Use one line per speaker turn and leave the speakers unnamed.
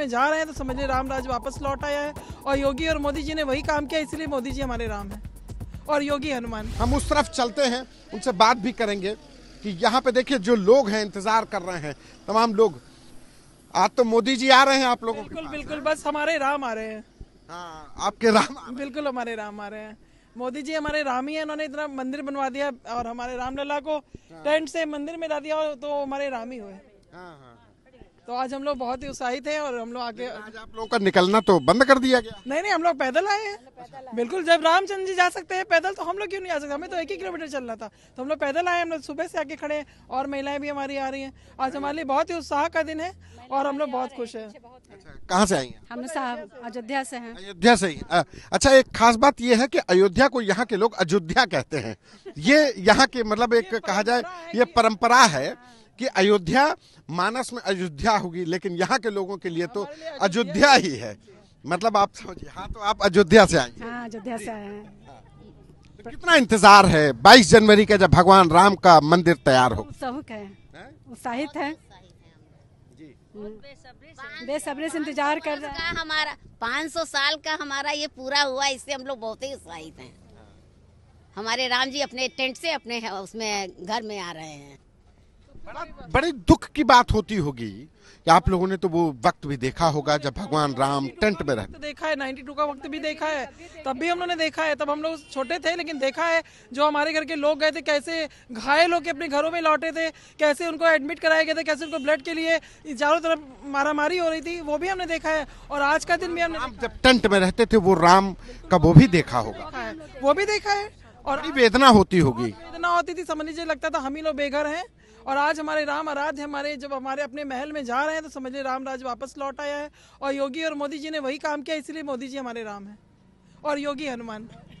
में जा रहे हैं तो समझ राम राज वापस लौट आया है और योगी और मोदी जी ने वही काम किया इसलिए मोदी जी हमारे राम है और योगी हनुमान
हम उस तरफ चलते हैं उनसे बात भी करेंगे कि यहाँ पे देखिए जो लोग हैं इंतजार कर रहे हैं तमाम लोग आज तो मोदी जी आ रहे हैं आप लोगों
बिल्कुल बिल्कुल बस हमारे राम आ रहे हैं हाँ आपके राम बिल्कुल हमारे राम आ रहे हैं मोदी जी हमारे राम ही है उन्होंने इतना मंदिर बनवा दिया और हमारे रामलला को हाँ। टेंट से मंदिर में ला दिया तो हमारे राम ही हुए हाँ हाँ तो आज हम लोग बहुत ही उत्साहित हैं और हम लोग आगे आज आप लोगों
का निकलना तो बंद कर दिया
गया नहीं नहीं हम लोग पैदल आए हैं बिल्कुल जब रामचंद्र जी जा सकते हैं पैदल तो हम लोग क्यों नहीं आ सकते हमें तो एक ही किलोमीटर चलना था तो हम लोग पैदल आए हम लोग सुबह से आके खड़े हैं और महिलाएं भी हमारी आ रही है आज हमारे लिए बहुत ही उत्साह का दिन है और हम लोग बहुत खुश है अच्छा, कहाँ से आई हम साहब अयोध्या से हैं
अयोध्या से ही अच्छा एक खास बात यह है कि अयोध्या को यहाँ के लोग अयोध्या कहते हैं ये यहाँ के मतलब एक कहा जाए ये परंपरा है कि अयोध्या मानस में अयोध्या होगी लेकिन यहाँ के लोगों के लिए तो अयोध्या ही है मतलब आप समझिए हाँ तो आप अयोध्या से आएंगे हाँ अयोध्या से आए हैं तो कितना इंतजार है 22 जनवरी का जब भगवान राम का मंदिर तैयार हो उत्साहित है हम्म। बेसब्री से इंतजार कर रहे हैं हमारा सौ साल का हमारा ये पूरा हुआ इससे हम लोग बहुत ही उत्साहित हैं हाँ। हमारे राम जी अपने टेंट से अपने उसमें घर में आ रहे हैं बड़े दुख की बात होती होगी कि आप लोगों ने तो वो वक्त भी देखा होगा जब भगवान राम टेंट में रहते
देखा है टू का वक्त भी देखा है तब भी हम लोगों ने देखा है तब हम लोग छोटे थे लेकिन देखा है जो हमारे घर के लोग गए थे कैसे घायल होकर अपने घरों में लौटे थे कैसे उनको एडमिट कराए गए थे कैसे उनको ब्लड के लिए चारों तरफ मारामारी हो रही थी वो भी हमने देखा है और आज का दिन भी हमने जब
टेंट में रहते थे वो राम का वो भी देखा होगा
वो भी देखा है और
वेदना होती होगी
वेदना होती थी समझ लीजिए लगता था हम ही लोग बेघर हैं और आज हमारे राम आराध्य हमारे जब हमारे अपने महल में जा रहे हैं तो समझिए राम राज वापस लौट आया है और योगी और मोदी जी ने वही काम किया इसलिए मोदी जी हमारे राम हैं और योगी हनुमान